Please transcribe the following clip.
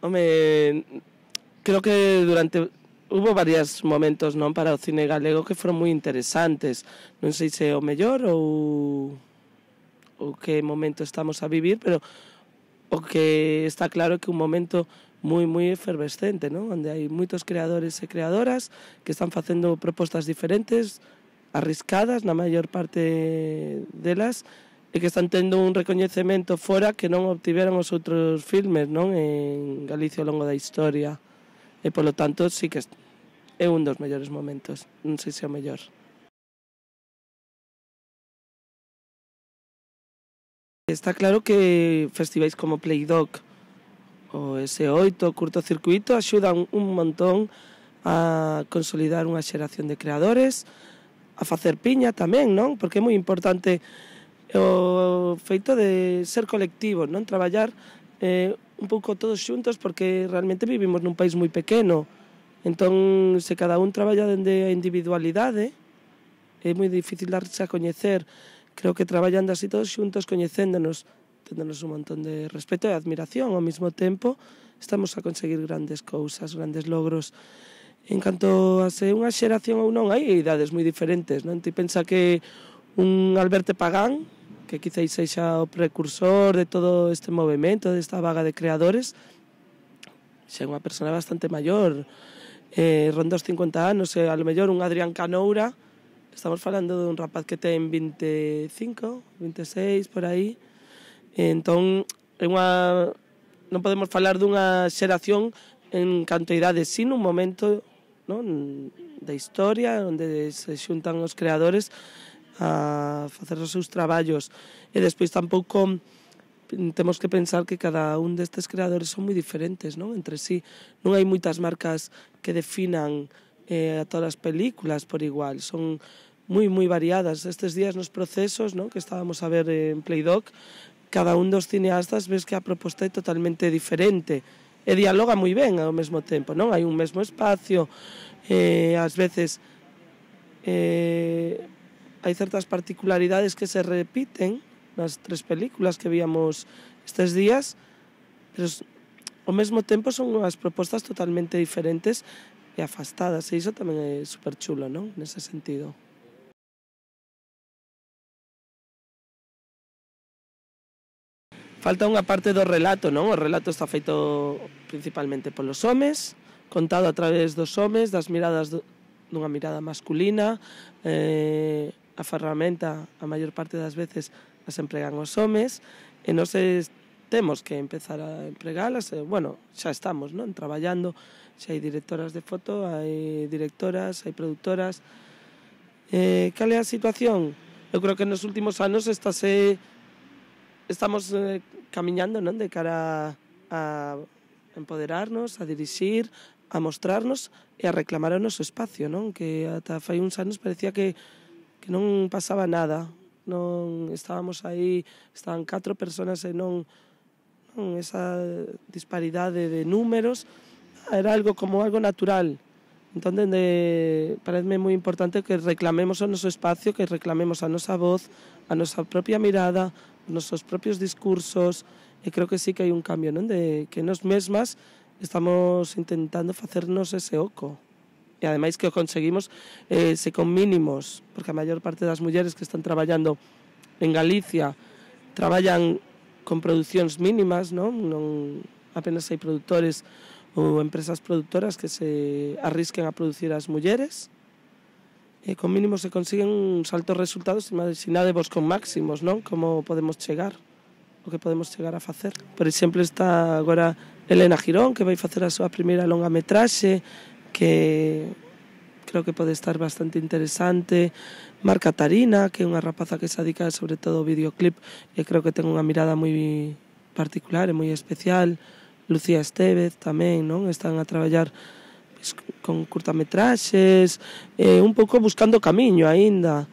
Home, creo que durante hubo varios momentos non para o cine galego que foron moi interesantes. Non sei se é o mellor ou o que momento estamos a vivir, pero o que está claro é que un momento moi moi efervescente, non? Onde hai moitos creadores e creadoras que están facendo propostas diferentes, arriscadas na maior parte delas, e que están tendo un recoñecemento fora que non obtiveron os outros filmes non en Galicia ao longo da historia e polo tanto sí que é un dos mellores momentos non sei se é o mellor Está claro que festivais como Playdoc o S8, o circuito, axudan un montón a consolidar unha xeración de creadores, a facer piña tamén, non? Porque é moi importante o feito de ser colectivo, non traballar eh, un pouco todos xuntos porque realmente vivimos nun país moi pequeno. Entón, se cada un traballa dende a individualidade, é moi difícil darse a coñecer. Creo que traballando así todos xuntos, coñecéndonos, tendonos un montón de respeto e admiración ao mesmo tempo, estamos a conseguir grandes cousas, grandes logros. En canto a ser unha xeración ou non, hai idades moi diferentes, non? Ti pensa que un Alberto Pagán que quizáis sexa o precursor de todo este movimento, desta vaga de creadores, xa unha persona bastante maior, eh, ronda os 50 anos, e eh, lo mellor un Adrián Canoura, estamos falando dun rapaz que ten 25, 26, por aí, entón é unha non podemos falar dunha xeración en cantidades, sin un momento non? da historia onde se xuntan os creadores a facer os seus traballos e despois tampouco mm, temos que pensar que cada un destes creadores son moi diferentes non entre sí. Non hai moitas marcas que definan eh, a todas as películas por igual. Son moi, moi variadas. Estes días nos procesos non que estábamos a ver en Playdoc, cada un dos cineastas ves que a proposta é totalmente diferente e dialoga moi ben ao mesmo tempo, non? Hai un mesmo espacio, eh, ás veces eh, hai certas particularidades que se repiten nas tres películas que víamos estes días, pero ao mesmo tempo son unhas propostas totalmente diferentes e afastadas, e iso tamén é super chulo, non? Nese sentido. Falta unha parte do relato, non? O relato está feito principalmente polos homes, contado a través dos homes, das miradas do, dunha mirada masculina, eh, a ferramenta a maior parte das veces as empregan os homes e non se temos que empezar a empregalas e, bueno, xa estamos, non? Traballando, xa hai directoras de foto, hai directoras, hai productoras. Eh, cal é a situación? Eu creo que nos últimos anos estáse estamos eh, camiñando, non, de cara a, a empoderarnos, a dirixir, a mostrarnos e a reclamar o noso espacio, non? Que ata fai uns anos parecía que que non pasaba nada, non estábamos aí, estaban catro persoas e non, non esa disparidade de números era algo como algo natural. Entón, dende, parece moi importante que reclamemos o noso espacio, que reclamemos a nosa voz, a nosa propia mirada, os nosos propios discursos, e creo que sí que hai un cambio, non? De que nos mesmas estamos intentando facernos ese oco e ademais que o conseguimos eh, se con mínimos, porque a maior parte das mulleres que están traballando en Galicia traballan con producións mínimas, non, non apenas hai produtores ou empresas produtoras que se arrisquen a producir as mulleres, e con mínimos se consiguen uns altos resultados, vos con máximos, non? Como podemos chegar, o que podemos chegar a facer. Por exemplo, está agora Elena Girón, que vai facer a súa primeira longa metraxe, que creo que pode estar bastante interesante. Marca Tarina, que é unha rapaza que se adica sobre todo ao videoclip e creo que ten unha mirada moi particular e moi especial. Lucía Estevez tamén, non? Están a traballar pues, con curtametraxes, eh, un pouco buscando camiño aínda.